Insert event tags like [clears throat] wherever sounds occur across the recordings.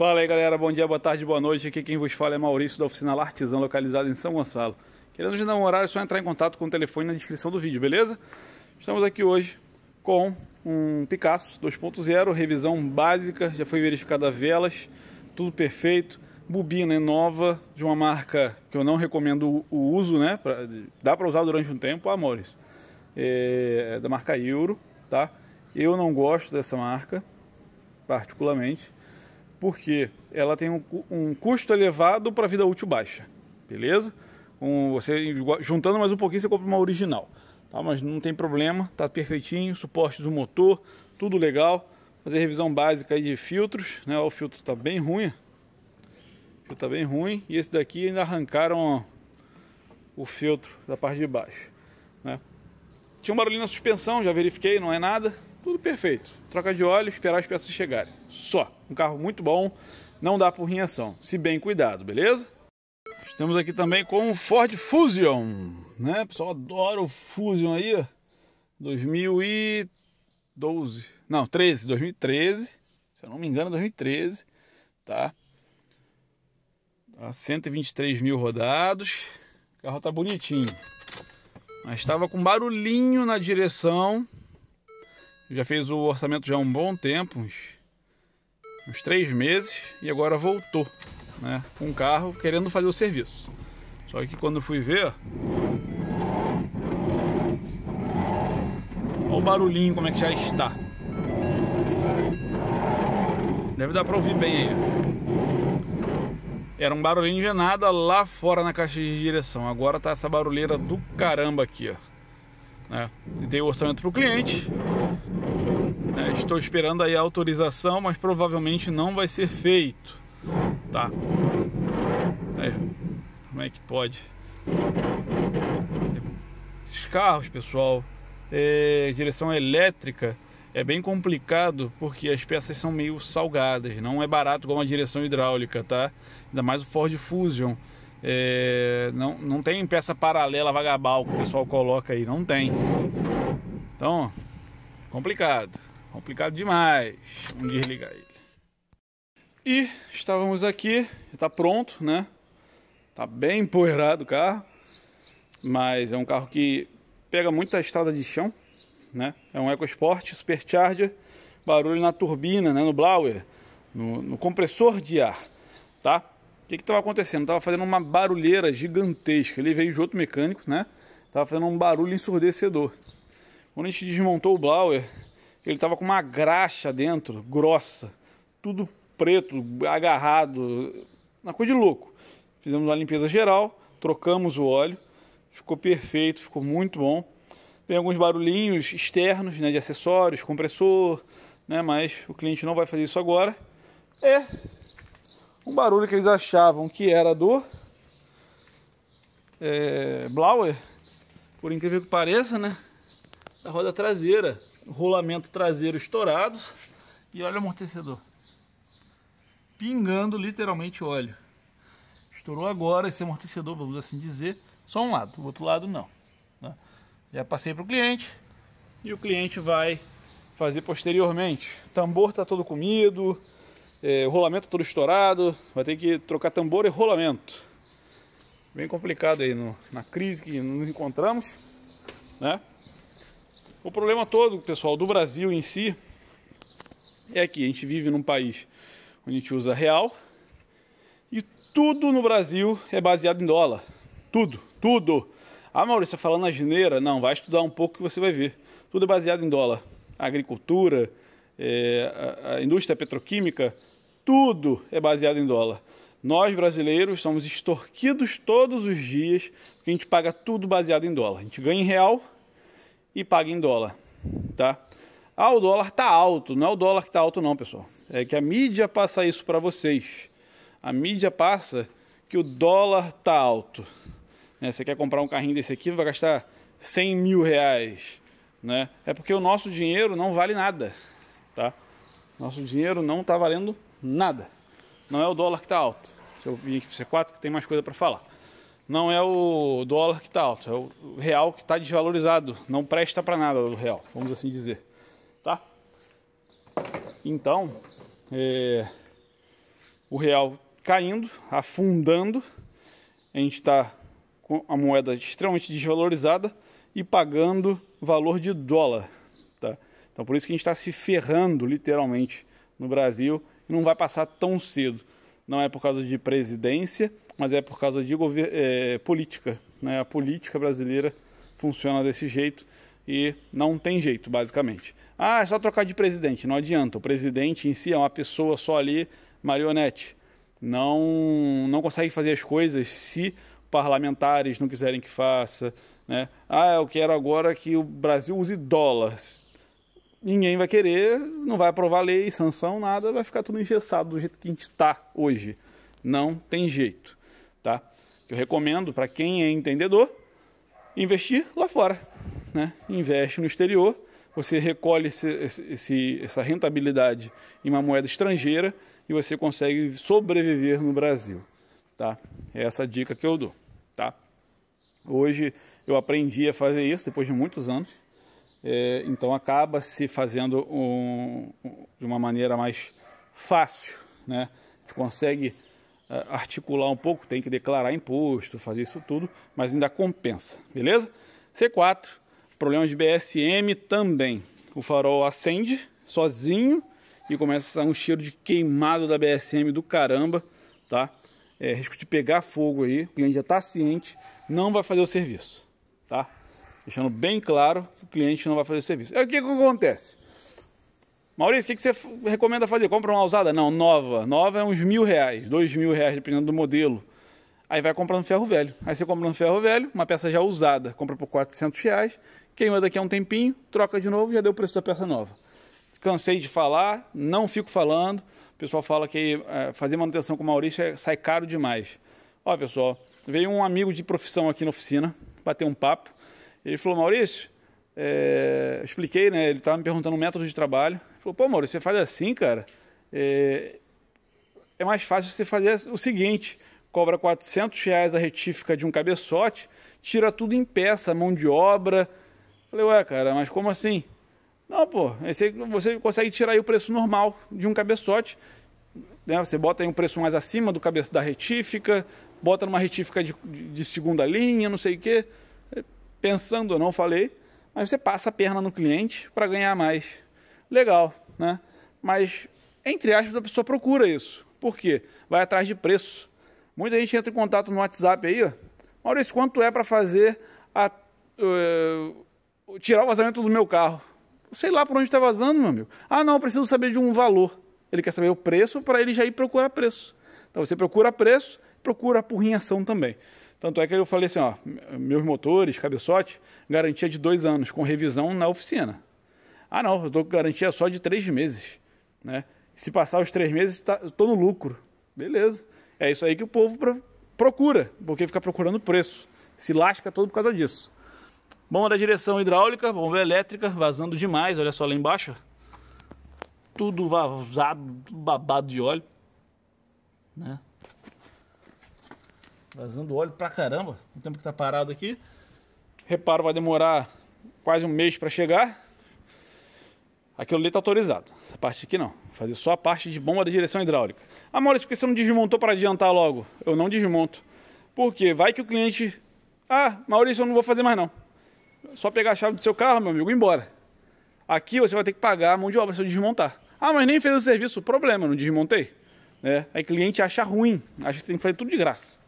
Fala aí galera, bom dia, boa tarde, boa noite. Aqui quem vos fala é Maurício da Oficina Lartesão, localizada em São Gonçalo. Querendo dar um horário, é só entrar em contato com o telefone na descrição do vídeo, beleza? Estamos aqui hoje com um Picasso 2.0, revisão básica, já foi verificada velas, tudo perfeito. Bobina é nova, de uma marca que eu não recomendo o uso, né? Pra, dá para usar durante um tempo, ah, Maurício. É, é, da marca Euro, tá? Eu não gosto dessa marca, particularmente porque ela tem um, um custo elevado para vida útil baixa, beleza? Um, você juntando mais um pouquinho você compra uma original, tá? Mas não tem problema, tá perfeitinho, suporte do motor, tudo legal. Fazer revisão básica aí de filtros, né? O filtro tá bem ruim, filtro tá bem ruim e esse daqui ainda arrancaram o filtro da parte de baixo, né? Tinha um barulho na suspensão, já verifiquei, não é nada. Tudo perfeito. Troca de óleo, esperar as peças chegarem. Só. Um carro muito bom, não dá por reação, se bem cuidado, beleza? Estamos aqui também com o Ford Fusion, né? O pessoal adora o Fusion aí, 2012, não, 13, 2013, se eu não me engano, 2013, tá? Tá 123 mil rodados, o carro tá bonitinho, mas estava com barulhinho na direção, já fez o orçamento já há um bom tempo, uns, uns três meses, e agora voltou, né? Com um carro querendo fazer o serviço. Só que quando fui ver, olha o barulhinho como é que já está. Deve dar para ouvir bem aí. Era um barulhinho de nada lá fora na caixa de direção. Agora tá essa barulheira do caramba aqui, ó. Né? Dei o orçamento para o cliente. Né? Estou esperando aí a autorização, mas provavelmente não vai ser feito. Tá. É. Como é que pode? Esses carros, pessoal, é... direção elétrica é bem complicado porque as peças são meio salgadas, não é barato como a direção hidráulica, tá? Ainda mais o Ford Fusion é, não, não tem peça paralela vagabal que o pessoal coloca aí, não tem. Então, complicado, complicado demais. Vamos desligar ele. E estávamos aqui, está pronto, né? Tá bem empoeirado o carro, mas é um carro que pega muita estrada de chão, né? É um EcoSport Supercharger, barulho na turbina, né? No blower, no, no compressor de ar, tá? que estava acontecendo? Tava fazendo uma barulheira gigantesca. Ele veio de outro mecânico, né? Tava fazendo um barulho ensurdecedor. Quando a gente desmontou o Blauer, ele tava com uma graxa dentro, grossa, tudo preto, agarrado, uma coisa de louco. Fizemos uma limpeza geral, trocamos o óleo, ficou perfeito, ficou muito bom. Tem alguns barulhinhos externos, né, de acessórios, compressor, né, mas o cliente não vai fazer isso agora. É, um barulho que eles achavam que era do é, Blauer, por incrível que pareça, né? Da roda traseira, rolamento traseiro estourado e olha o amortecedor pingando literalmente óleo. Estourou agora esse amortecedor, vamos assim dizer, só um lado, o outro lado não. Né? Já passei para o cliente e o cliente vai fazer posteriormente. O tambor está todo comido, é, o rolamento todo estourado, vai ter que trocar tambor e rolamento. Bem complicado aí no, na crise que nos encontramos, né? O problema todo, pessoal, do Brasil em si é que a gente vive num país onde a gente usa real e tudo no Brasil é baseado em dólar. Tudo, tudo. Ah, Maurício, tá falando na geneira? não, vai estudar um pouco que você vai ver. Tudo é baseado em dólar. A agricultura, é, a, a indústria petroquímica, tudo é baseado em dólar. Nós brasileiros somos extorquidos todos os dias, porque a gente paga tudo baseado em dólar. A gente ganha em real e paga em dólar, tá? Ah, o dólar tá alto. Não é o dólar que tá alto não, pessoal. É que a mídia passa isso para vocês. A mídia passa que o dólar tá alto. Né? Você quer comprar um carrinho desse aqui, vai gastar 100 mil reais, né? É porque o nosso dinheiro não vale nada, tá? Nosso dinheiro não está valendo nada Nada. Não é o dólar que está alto. Deixa eu vir aqui para o C4 que tem mais coisa para falar. Não é o dólar que está alto, é o real que está desvalorizado. Não presta para nada o real, vamos assim dizer. Tá? Então, é, o real caindo, afundando, a gente está com a moeda extremamente desvalorizada e pagando valor de dólar. Tá? Então, por isso que a gente está se ferrando, literalmente, no Brasil não vai passar tão cedo. Não é por causa de presidência, mas é por causa de é, política. Né? A política brasileira funciona desse jeito e não tem jeito, basicamente. Ah, é só trocar de presidente, não adianta. O presidente em si é uma pessoa só ali, marionete. Não, não consegue fazer as coisas se parlamentares não quiserem que faça. Né? Ah, eu quero agora que o Brasil use dólares ninguém vai querer, não vai aprovar lei, sanção, nada, vai ficar tudo engessado do jeito que a gente está hoje. Não tem jeito, tá? Eu recomendo para quem é entendedor investir lá fora, né? Investe no exterior, você recolhe esse, esse, essa rentabilidade em uma moeda estrangeira e você consegue sobreviver no Brasil, tá? É essa dica que eu dou, tá? Hoje eu aprendi a fazer isso depois de muitos anos, é, então acaba se fazendo um, de uma maneira mais fácil, né? A gente consegue é, articular um pouco, tem que declarar imposto, fazer isso tudo, mas ainda compensa, beleza? C4, problemas de BSM também. O farol acende sozinho e começa a um cheiro de queimado da BSM do caramba, tá? É, risco de pegar fogo aí, o cliente já está ciente, não vai fazer o serviço, tá? Deixando bem claro que o cliente não vai fazer serviço. Aí é o que, acontece? Maurício, o que, você recomenda fazer? Compra uma usada? Não, nova. Nova é uns mil reais, dois mil reais, dependendo do modelo. Aí vai comprando ferro velho. Aí você compra um ferro velho, uma peça já usada, compra por 400 reais, queima daqui a um tempinho, troca de novo, já deu o preço da peça nova. Cansei de falar, não fico falando. O pessoal fala que é, fazer manutenção com o Maurício é, sai caro demais. Ó, pessoal, veio um amigo de profissão aqui na oficina, bater um papo. Ele falou, Maurício, é, expliquei, né? Ele estava me perguntando um método de trabalho. Ele falou, pô, Maurício, você faz assim, cara. É, é mais fácil você fazer o seguinte: cobra 400 reais a retífica de um cabeçote, tira tudo em peça, mão de obra. Eu falei, ué, cara, mas como assim? Não, pô, esse, você consegue tirar aí o preço normal de um cabeçote. Né? Você bota aí um preço mais acima do cabeça da retífica, bota numa retífica de, de segunda linha, não sei o quê pensando ou não falei, mas você passa a perna no cliente para ganhar mais. Legal, né? Mas, entre aspas, a pessoa procura isso. Por quê? Vai atrás de preço. Muita gente entra em contato no WhatsApp aí, ó. Maurício, quanto é para fazer a, uh, tirar o vazamento do meu carro? Sei lá por onde está vazando, meu amigo. Ah, não, eu preciso saber de um valor. Ele quer saber o preço para ele já ir procurar preço. Então você procura preço, procura por porrinhação também. Tanto é que eu falei assim, ó, meus motores, cabeçote, garantia de dois anos, com revisão na oficina. Ah não, eu tô com garantia só de três meses, né? Se passar os três meses, tá, estou no lucro. Beleza. É isso aí que o povo procura, porque fica procurando preço. Se lasca todo por causa disso. Bomba da direção hidráulica, bomba elétrica, vazando demais, olha só lá embaixo. Tudo vazado, tudo babado de óleo. Né? Vazando óleo pra caramba. O tempo que tá parado aqui. Reparo vai demorar quase um mês para chegar. Aquilo ali tá autorizado. Essa parte aqui não. Vou fazer só a parte de bomba de direção hidráulica. Ah, Maurício, por que você não desmontou para adiantar logo? Eu não desmonto. Por quê? Vai que o cliente. Ah, Maurício, eu não vou fazer mais não. Só pegar a chave do seu carro, meu amigo, e ir embora. Aqui você vai ter que pagar a mão de obra se eu desmontar. Ah, mas nem fez o serviço. Problema, não desmontei. É, aí cliente acha ruim, acha que tem que fazer tudo de graça.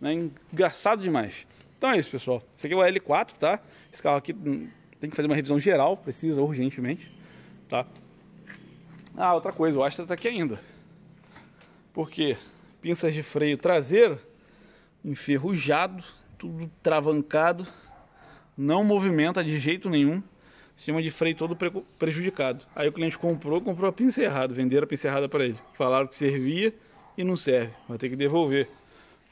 Né? Engraçado demais. Então é isso, pessoal. Esse aqui é o L4, tá? Esse carro aqui hum, tem que fazer uma revisão geral, precisa urgentemente, tá? Ah, outra coisa, o Astra tá aqui ainda. Porque pinças de freio traseiro, enferrujado, tudo travancado, não movimenta de jeito nenhum, sistema de freio todo prejudicado. Aí o cliente comprou, comprou a pinça errada, venderam a pinça errada para ele. Falaram que servia e não serve, vai ter que devolver,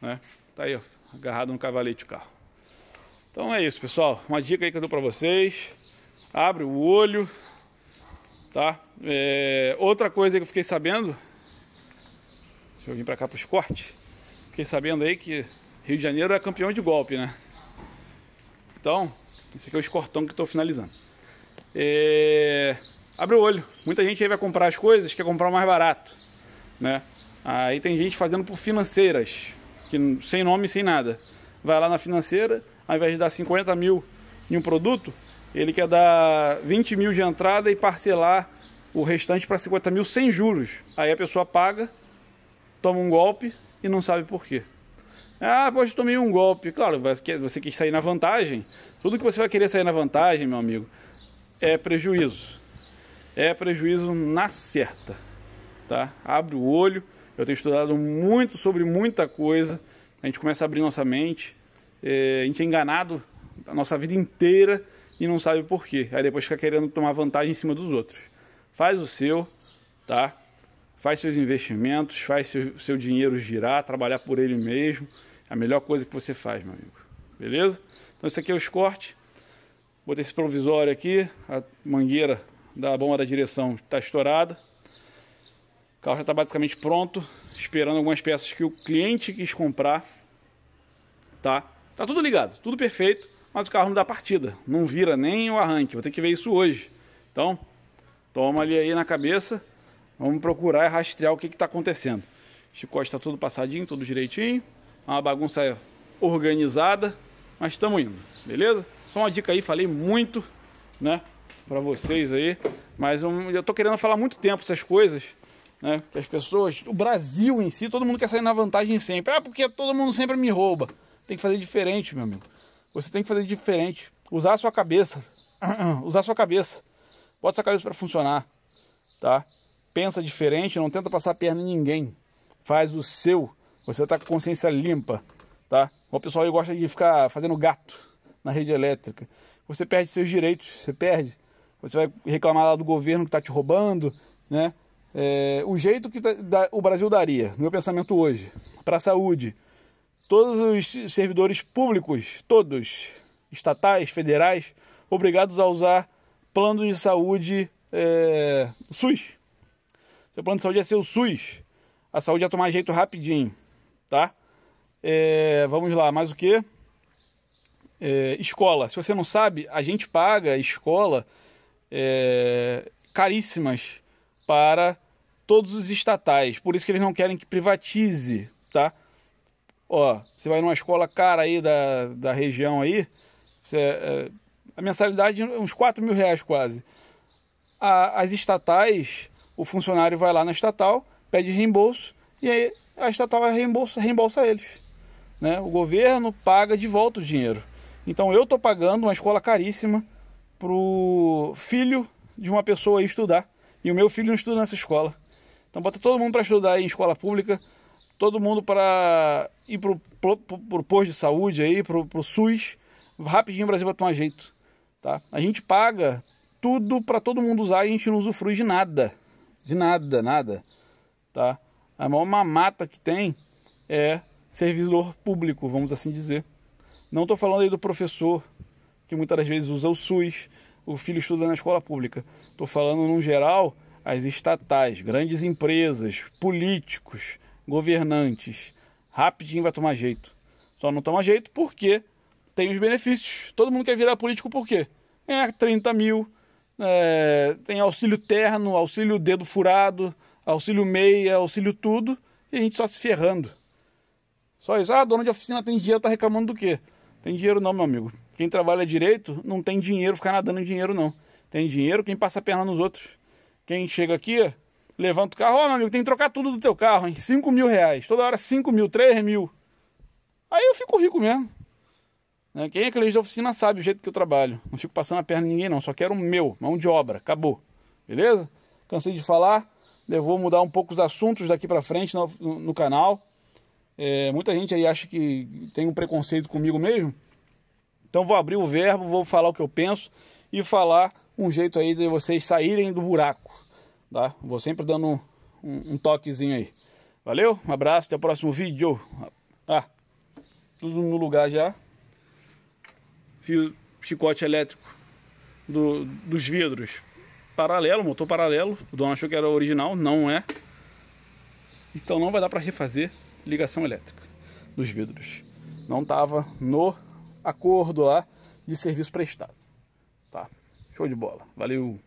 né? Tá aí, ó, agarrado no cavalete o carro. Então é isso, pessoal. Uma dica aí que eu dou para vocês. Abre o olho, tá? É, outra coisa que eu fiquei sabendo, deixa eu vir para cá para os cortes. Fiquei sabendo aí que Rio de Janeiro é campeão de golpe, né? Então, esse aqui é o escortão que estou finalizando. É... Abre o olho. Muita gente aí vai comprar as coisas, quer comprar mais barato, né? Aí tem gente fazendo por financeiras que sem nome, sem nada. Vai lá na financeira, ao invés de dar 50 mil em um produto, ele quer dar 20 mil de entrada e parcelar o restante para 50 mil sem juros. Aí a pessoa paga, toma um golpe e não sabe por quê. Ah, poxa, tomei um golpe. Claro, você quis sair na vantagem. Tudo que você vai querer sair na vantagem, meu amigo, é prejuízo. É prejuízo na certa. Tá? Abre o olho eu tenho estudado muito sobre muita coisa. A gente começa a abrir nossa mente. É, a gente é enganado a nossa vida inteira e não sabe por quê. Aí depois fica querendo tomar vantagem em cima dos outros. Faz o seu, tá? Faz seus investimentos, faz seu, seu dinheiro girar, trabalhar por ele mesmo. É a melhor coisa que você faz, meu amigo. Beleza? Então esse aqui é o escorte. Botei esse provisório aqui, a mangueira da bomba da direção está estourada carro já está basicamente pronto, esperando algumas peças que o cliente quis comprar, tá? Tá tudo ligado, tudo perfeito, mas o carro não dá partida, não vira nem o arranque, vou ter que ver isso hoje. Então, toma ali aí na cabeça, vamos procurar e rastrear o que está acontecendo. chicote está tudo passadinho, tudo direitinho, é uma bagunça organizada, mas estamos indo, beleza? Só uma dica aí, falei muito, né, para vocês aí, mas eu, eu tô querendo falar muito tempo essas coisas, né? Que as pessoas, o Brasil em si, todo mundo quer sair na vantagem sempre. Ah, porque todo mundo sempre me rouba. Tem que fazer diferente, meu amigo. Você tem que fazer diferente. Usar a sua cabeça. [clears throat] Usar a sua cabeça. Bota sua cabeça para funcionar, tá? Pensa diferente, não tenta passar a perna em ninguém. Faz o seu. Você tá com consciência limpa, tá? O pessoal aí gosta de ficar fazendo gato na rede elétrica. Você perde seus direitos, você perde. Você vai reclamar lá do governo que tá te roubando, né? É, o jeito que o Brasil daria, no meu pensamento hoje, para a saúde, todos os servidores públicos, todos, estatais, federais, obrigados a usar plano de saúde é, SUS. Seu plano de saúde ia é ser o SUS. A saúde ia é tomar jeito rapidinho, tá? É, vamos lá, mais o que? É, escola. Se você não sabe, a gente paga escola é, caríssimas para todos os estatais. Por isso que eles não querem que privatize, tá? Ó, você vai numa escola cara aí da, da região aí, você, é, a mensalidade é uns 4 mil reais quase. A, as estatais, o funcionário vai lá na estatal, pede reembolso e aí a estatal reembolsa, reembolsa eles. Né? O governo paga de volta o dinheiro. Então eu estou pagando uma escola caríssima pro filho de uma pessoa estudar. E o meu filho não estuda nessa escola. Então bota todo mundo para estudar em escola pública, todo mundo para ir para o posto de saúde aí, para o SUS. Rapidinho o Brasil vai tomar jeito, tá? A gente paga tudo para todo mundo usar e a gente não usufrui de nada, de nada, nada, tá? A maior mamata que tem é servidor público, vamos assim dizer. Não estou falando aí do professor, que muitas das vezes usa o SUS, o filho estuda na escola pública. Estou falando, num geral, as estatais, grandes empresas, políticos, governantes. Rapidinho vai tomar jeito. Só não toma jeito porque tem os benefícios. Todo mundo quer virar político por quê? Ganhar é, 30 mil, é, tem auxílio terno, auxílio dedo furado, auxílio meia, auxílio tudo, e a gente só se ferrando. Só isso. Ah, dono de oficina tem dinheiro, tá reclamando do quê? Tem dinheiro não, meu amigo. Quem trabalha direito não tem dinheiro, ficar nadando em dinheiro não. Tem dinheiro quem passa a perna nos outros. Quem chega aqui, levanta o carro, ó, oh, meu amigo, tem que trocar tudo do teu carro, hein? 5 mil reais. Toda hora 5 mil, 3 mil. Aí eu fico rico mesmo. Né? Quem é cliente da oficina sabe o jeito que eu trabalho. Não fico passando a perna em ninguém, não. Só quero o meu, mão de obra. Acabou. Beleza? Cansei de falar. Eu vou mudar um pouco os assuntos daqui para frente no, no, no canal. É, muita gente aí acha que tem um preconceito comigo mesmo. Então vou abrir o verbo, vou falar o que eu penso e falar um jeito aí de vocês saírem do buraco, tá? Vou sempre dando um, um, um toquezinho aí. Valeu, um abraço, até o próximo vídeo. Ah, tudo no lugar já. Fio chicote elétrico do, dos vidros. Paralelo, motor paralelo. O dono achou que era original, não é. Então não vai dar para refazer ligação elétrica dos vidros. Não estava no acordo lá de serviço prestado. Show de bola. Valeu!